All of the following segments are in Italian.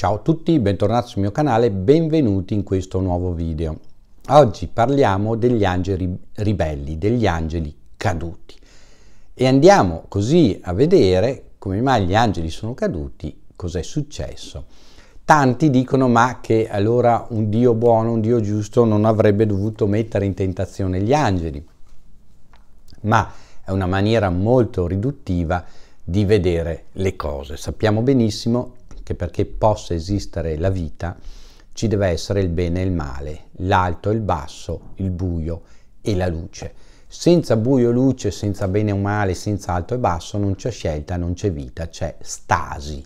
Ciao a tutti, bentornati sul mio canale, benvenuti in questo nuovo video. Oggi parliamo degli angeli ribelli, degli angeli caduti e andiamo così a vedere come mai gli angeli sono caduti, cos'è successo. Tanti dicono ma che allora un Dio buono, un Dio giusto non avrebbe dovuto mettere in tentazione gli angeli, ma è una maniera molto riduttiva di vedere le cose. Sappiamo benissimo che perché possa esistere la vita ci deve essere il bene e il male, l'alto e il basso, il buio e la luce. Senza buio e luce, senza bene o male, senza alto e basso non c'è scelta, non c'è vita, c'è stasi.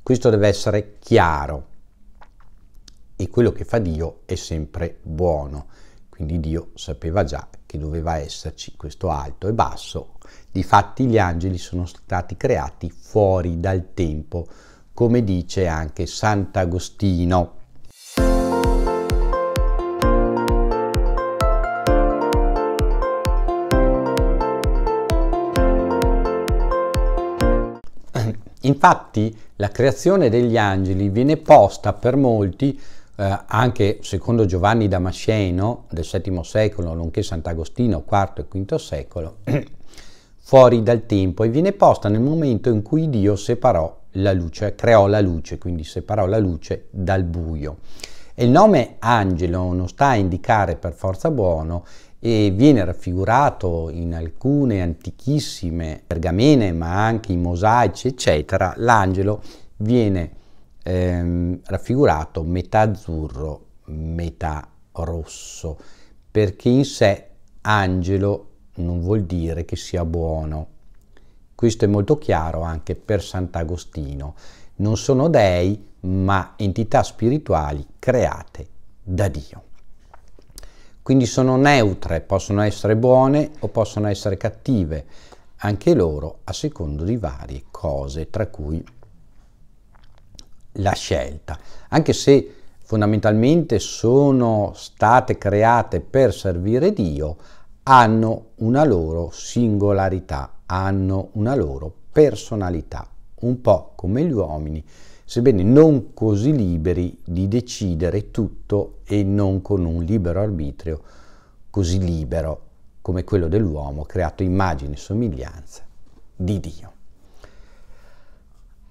Questo deve essere chiaro e quello che fa Dio è sempre buono. Quindi Dio sapeva già che doveva esserci questo alto e basso. Difatti gli angeli sono stati creati fuori dal tempo, come dice anche Sant'Agostino. Infatti la creazione degli angeli viene posta per molti, eh, anche secondo Giovanni Damasceno del VII secolo, nonché Sant'Agostino IV e V secolo, fuori dal tempo e viene posta nel momento in cui Dio separò la luce, creò la luce, quindi separò la luce dal buio. E il nome angelo non sta a indicare per forza buono e viene raffigurato in alcune antichissime pergamene, ma anche in mosaici, eccetera, l'angelo viene ehm, raffigurato metà azzurro, metà rosso, perché in sé angelo non vuol dire che sia buono, questo è molto chiaro anche per Sant'Agostino. Non sono dei, ma entità spirituali create da Dio. Quindi sono neutre, possono essere buone o possono essere cattive, anche loro a secondo di varie cose, tra cui la scelta. Anche se fondamentalmente sono state create per servire Dio, hanno una loro singolarità hanno una loro personalità, un po' come gli uomini, sebbene non così liberi di decidere tutto e non con un libero arbitrio così libero come quello dell'uomo creato immagine e somiglianza di Dio.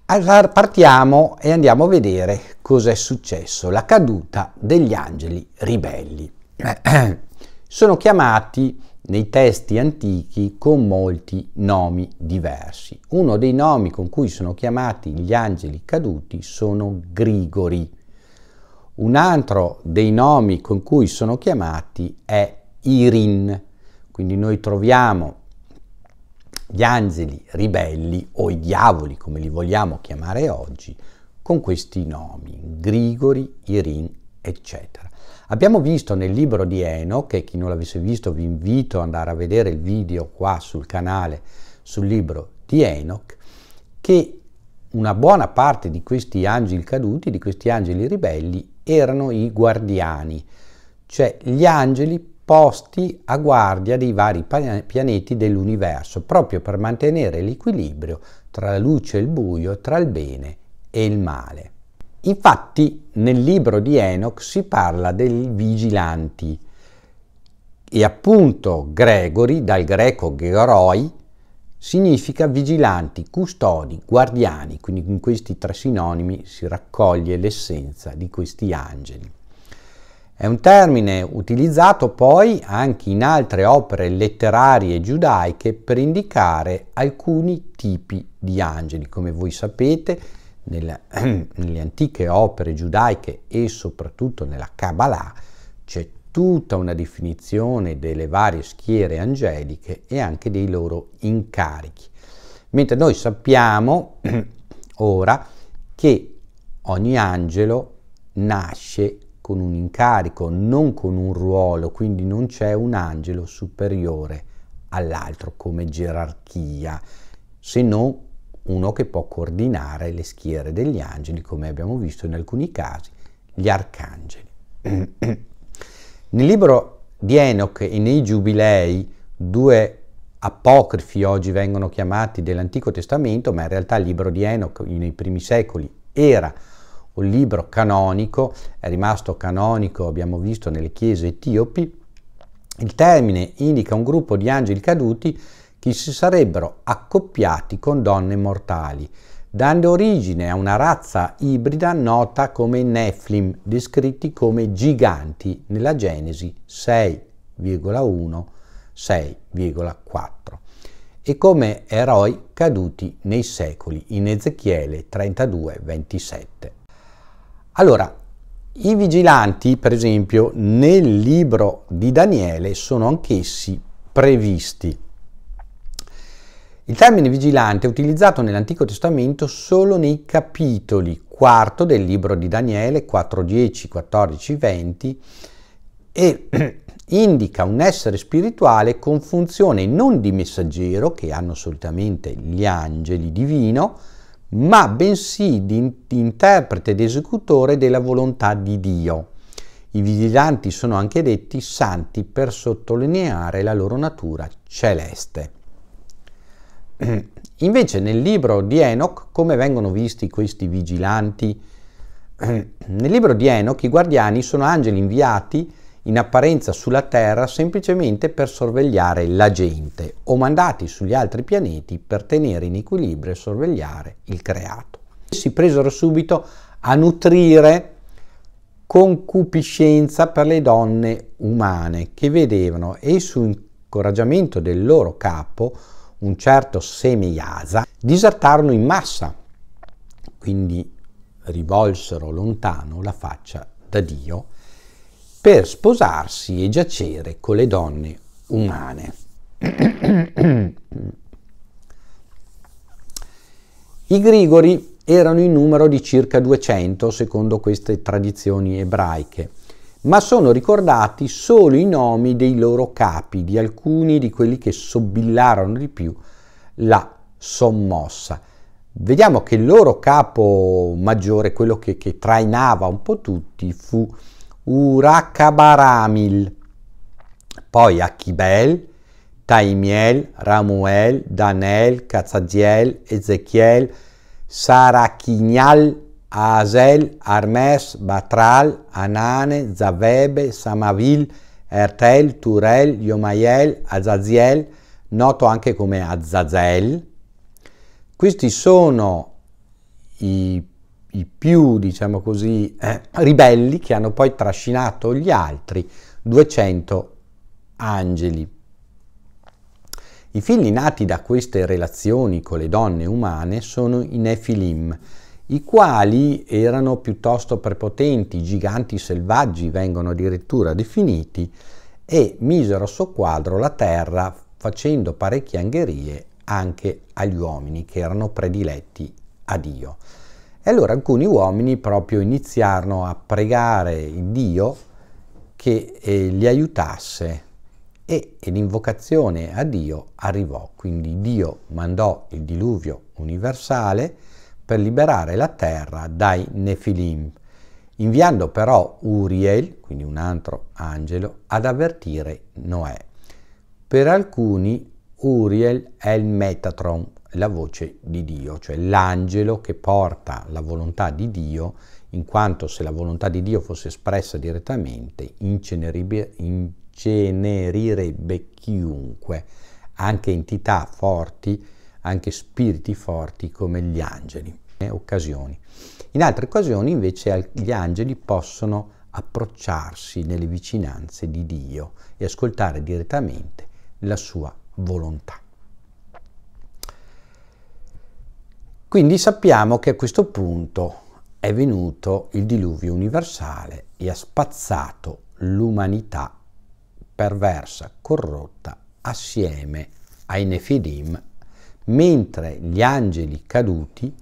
Allora partiamo e andiamo a vedere cos'è successo, la caduta degli angeli ribelli. Sono chiamati nei testi antichi con molti nomi diversi. Uno dei nomi con cui sono chiamati gli angeli caduti sono Grigori. Un altro dei nomi con cui sono chiamati è Irin. Quindi noi troviamo gli angeli ribelli o i diavoli, come li vogliamo chiamare oggi, con questi nomi, Grigori, Irin, eccetera. Abbiamo visto nel libro di Eno, che chi non l'avesse visto vi invito ad andare a vedere il video qua sul canale sul libro di Enoch, che una buona parte di questi angeli caduti, di questi angeli ribelli, erano i guardiani, cioè gli angeli posti a guardia dei vari pianeti dell'universo, proprio per mantenere l'equilibrio tra la luce e il buio, tra il bene e il male. Infatti nel libro di Enoch si parla dei vigilanti e appunto Gregory, dal greco geroi, significa vigilanti, custodi, guardiani, quindi in questi tre sinonimi si raccoglie l'essenza di questi angeli. È un termine utilizzato poi anche in altre opere letterarie giudaiche per indicare alcuni tipi di angeli. Come voi sapete, nella, nelle antiche opere giudaiche e soprattutto nella Kabbalah c'è tutta una definizione delle varie schiere angeliche e anche dei loro incarichi. Mentre noi sappiamo ora che ogni angelo nasce con un incarico, non con un ruolo, quindi non c'è un angelo superiore all'altro come gerarchia, se non uno che può coordinare le schiere degli angeli, come abbiamo visto in alcuni casi, gli arcangeli. Nel libro di Enoch e nei Giubilei, due apocrifi oggi vengono chiamati dell'Antico Testamento, ma in realtà il libro di Enoch nei primi secoli era un libro canonico, è rimasto canonico, abbiamo visto, nelle chiese etiopi. Il termine indica un gruppo di angeli caduti che si sarebbero accoppiati con donne mortali, dando origine a una razza ibrida nota come Nephilim, descritti come giganti nella Genesi 6,1, 6,4 e come eroi caduti nei secoli in Ezechiele 32, 27. Allora, i vigilanti, per esempio, nel libro di Daniele sono anch'essi previsti. Il termine vigilante è utilizzato nell'Antico Testamento solo nei capitoli quarto del libro di Daniele 4.10, 14, 20 e indica un essere spirituale con funzione non di messaggero, che hanno solitamente gli angeli divino, ma bensì di interprete ed esecutore della volontà di Dio. I vigilanti sono anche detti santi per sottolineare la loro natura celeste. Invece nel libro di Enoch come vengono visti questi vigilanti? Nel libro di Enoch i guardiani sono angeli inviati in apparenza sulla Terra semplicemente per sorvegliare la gente o mandati sugli altri pianeti per tenere in equilibrio e sorvegliare il creato. Si presero subito a nutrire concupiscenza per le donne umane che vedevano e su incoraggiamento del loro capo un certo Semeiasa, disertarono in massa, quindi rivolsero lontano la faccia da Dio, per sposarsi e giacere con le donne umane. I Grigori erano in numero di circa 200 secondo queste tradizioni ebraiche ma sono ricordati solo i nomi dei loro capi, di alcuni di quelli che sobillarono di più la sommossa. Vediamo che il loro capo maggiore, quello che, che trainava un po' tutti, fu Urakabaramil, poi Achibel, Taimiel, Ramuel, Danel, Cazzaziel, Ezechiel, Sarachignal Azel, Armes, Batral, Anane, Zavebe, Samavil, Ertel, Turel, Yomayel, Azaziel, noto anche come Azazel. Questi sono i, i più, diciamo così, eh, ribelli che hanno poi trascinato gli altri 200 angeli. I figli nati da queste relazioni con le donne umane sono i Nefilim, i quali erano piuttosto prepotenti, giganti selvaggi vengono addirittura definiti, e misero a suo quadro la terra facendo parecchie angherie anche agli uomini che erano prediletti a Dio. E allora alcuni uomini proprio iniziarono a pregare Dio che eh, li aiutasse e, e l'invocazione a Dio arrivò. Quindi Dio mandò il diluvio universale per liberare la terra dai Nefilim, inviando però Uriel, quindi un altro angelo, ad avvertire Noè. Per alcuni Uriel è il Metatron, la voce di Dio, cioè l'angelo che porta la volontà di Dio, in quanto se la volontà di Dio fosse espressa direttamente incenerirebbe chiunque, anche entità forti anche spiriti forti come gli angeli, eh, occasioni. In altre occasioni invece gli angeli possono approcciarsi nelle vicinanze di Dio e ascoltare direttamente la sua volontà. Quindi sappiamo che a questo punto è venuto il diluvio universale e ha spazzato l'umanità perversa, corrotta, assieme ai Nefilim mentre gli angeli caduti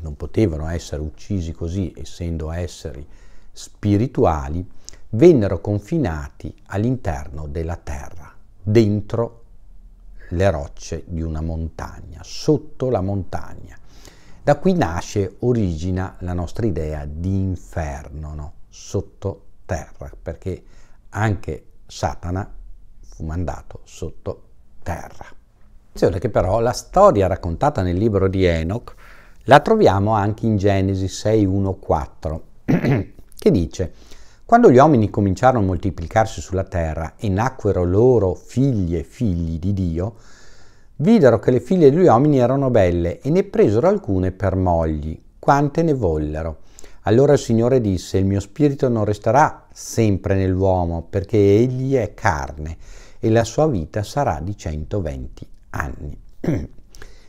non potevano essere uccisi così, essendo esseri spirituali, vennero confinati all'interno della terra, dentro le rocce di una montagna, sotto la montagna. Da qui nasce, origina la nostra idea di inferno, no? sottoterra, perché anche Satana fu mandato sotto terra. Attenzione che però la storia raccontata nel libro di Enoch la troviamo anche in Genesi 6.1.4 che dice quando gli uomini cominciarono a moltiplicarsi sulla terra e nacquero loro figli e figli di Dio, videro che le figlie degli uomini erano belle e ne presero alcune per mogli, quante ne vollero. Allora il Signore disse, il mio spirito non resterà sempre nell'uomo, perché egli è carne, e la sua vita sarà di 120 anni.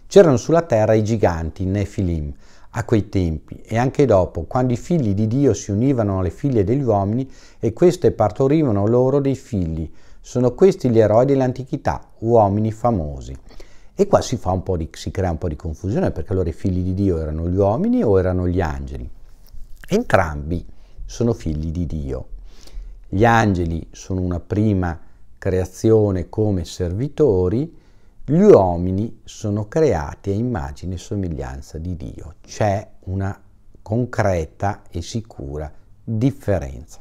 C'erano sulla terra i giganti, i Nefilim, a quei tempi e anche dopo, quando i figli di Dio si univano alle figlie degli uomini e queste partorivano loro dei figli. Sono questi gli eroi dell'antichità, uomini famosi. E qua si, di, si crea un po' di confusione perché allora i figli di Dio erano gli uomini o erano gli angeli? Entrambi sono figli di Dio. Gli angeli sono una prima creazione come servitori, gli uomini sono creati a immagine e somiglianza di Dio. C'è una concreta e sicura differenza.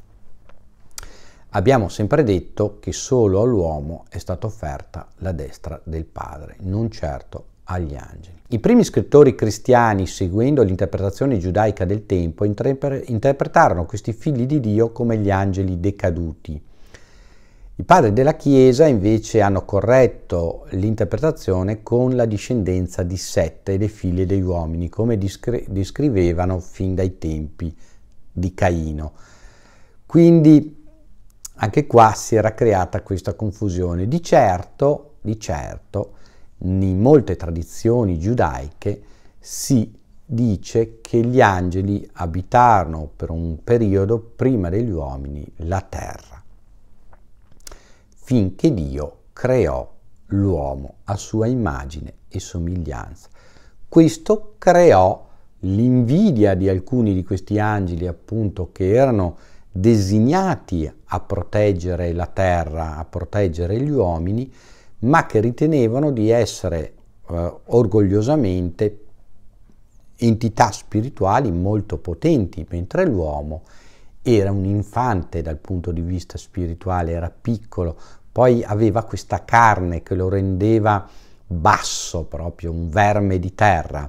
Abbiamo sempre detto che solo all'uomo è stata offerta la destra del Padre, non certo agli angeli. I primi scrittori cristiani, seguendo l'interpretazione giudaica del tempo, interpretarono questi figli di Dio come gli angeli decaduti, i padri della Chiesa invece hanno corretto l'interpretazione con la discendenza di Sette e le figlie degli uomini, come discri- descrivevano fin dai tempi di Caino. Quindi anche qua si era creata questa confusione. Di certo, di certo, in molte tradizioni giudaiche si dice che gli angeli abitarono per un periodo prima degli uomini la terra finché Dio creò l'uomo a sua immagine e somiglianza. Questo creò l'invidia di alcuni di questi angeli, appunto, che erano designati a proteggere la terra, a proteggere gli uomini, ma che ritenevano di essere eh, orgogliosamente entità spirituali molto potenti, mentre l'uomo era un infante dal punto di vista spirituale, era piccolo, poi aveva questa carne che lo rendeva basso proprio, un verme di terra.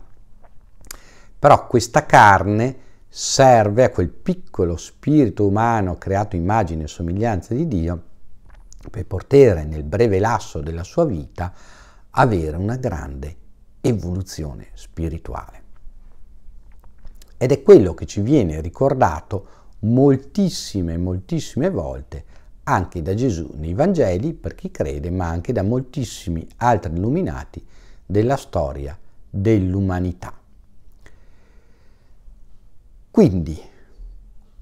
Però questa carne serve a quel piccolo spirito umano creato immagine e somiglianza di Dio per poter nel breve lasso della sua vita avere una grande evoluzione spirituale. Ed è quello che ci viene ricordato moltissime, moltissime volte anche da Gesù nei Vangeli per chi crede, ma anche da moltissimi altri illuminati della storia dell'umanità. Quindi,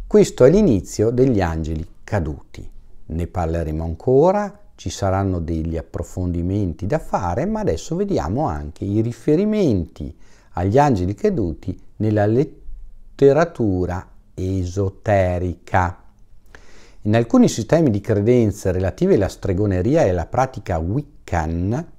questo è l'inizio degli angeli caduti. Ne parleremo ancora, ci saranno degli approfondimenti da fare, ma adesso vediamo anche i riferimenti agli angeli caduti nella letteratura esoterica. In alcuni sistemi di credenze relative alla stregoneria e alla pratica Wiccan,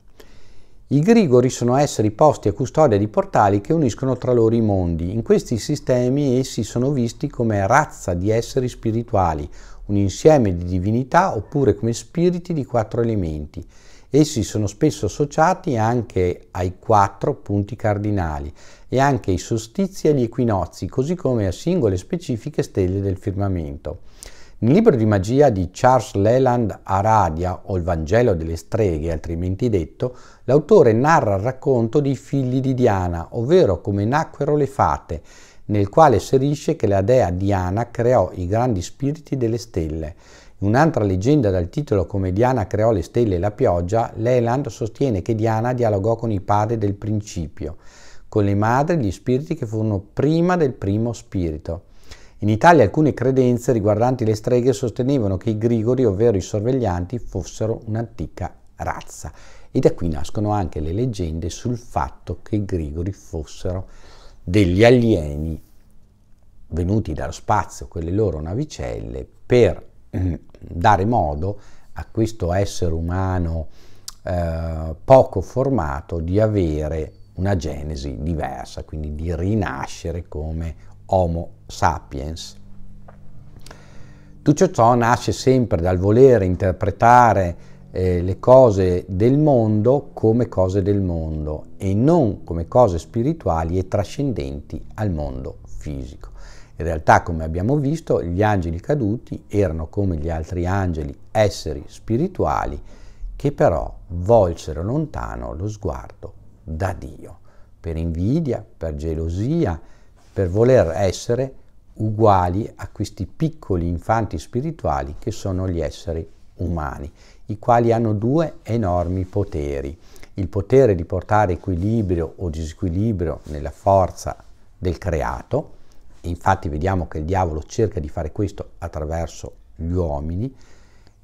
i grigori sono esseri posti a custodia di portali che uniscono tra loro i mondi. In questi sistemi essi sono visti come razza di esseri spirituali, un insieme di divinità oppure come spiriti di quattro elementi. Essi sono spesso associati anche ai quattro punti cardinali e anche ai sostizi e agli equinozi, così come a singole specifiche stelle del firmamento. Nel libro di magia di Charles Leland Aradia, o il Vangelo delle streghe, altrimenti detto, l'autore narra il racconto dei figli di Diana, ovvero come nacquero le fate, nel quale asserisce che la dea Diana creò i grandi spiriti delle stelle. In un'altra leggenda dal titolo Come Diana creò le stelle e la pioggia, Leland sostiene che Diana dialogò con i padri del principio, con le madri gli spiriti che furono prima del primo spirito. In Italia alcune credenze riguardanti le streghe sostenevano che i grigori, ovvero i sorveglianti, fossero un'antica razza e da qui nascono anche le leggende sul fatto che i grigori fossero degli alieni venuti dallo spazio con le loro navicelle per eh, dare modo a questo essere umano eh, poco formato di avere una genesi diversa, quindi di rinascere come Homo sapiens. Tutto ciò nasce sempre dal volere interpretare eh, le cose del mondo come cose del mondo e non come cose spirituali e trascendenti al mondo fisico. In realtà, come abbiamo visto, gli angeli caduti erano come gli altri angeli, esseri spirituali che però volsero lontano lo sguardo da Dio, per invidia, per gelosia, per voler essere uguali a questi piccoli infanti spirituali che sono gli esseri umani, i quali hanno due enormi poteri. Il potere di portare equilibrio o disequilibrio nella forza del creato, infatti vediamo che il diavolo cerca di fare questo attraverso gli uomini,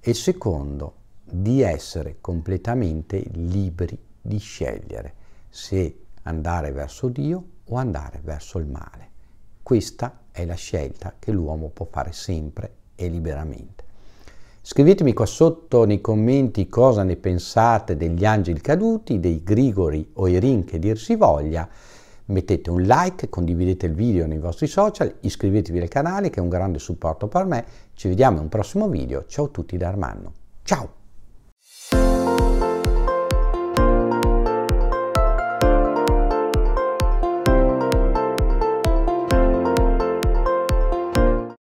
e il secondo di essere completamente liberi di scegliere se andare verso Dio o andare verso il male. Questa è la scelta che l'uomo può fare sempre e liberamente. Scrivetemi qua sotto nei commenti cosa ne pensate degli angeli caduti, dei grigori o erin che dir si voglia. Mettete un like, condividete il video nei vostri social, iscrivetevi al canale che è un grande supporto per me. Ci vediamo in un prossimo video. Ciao a tutti da Armando. Ciao!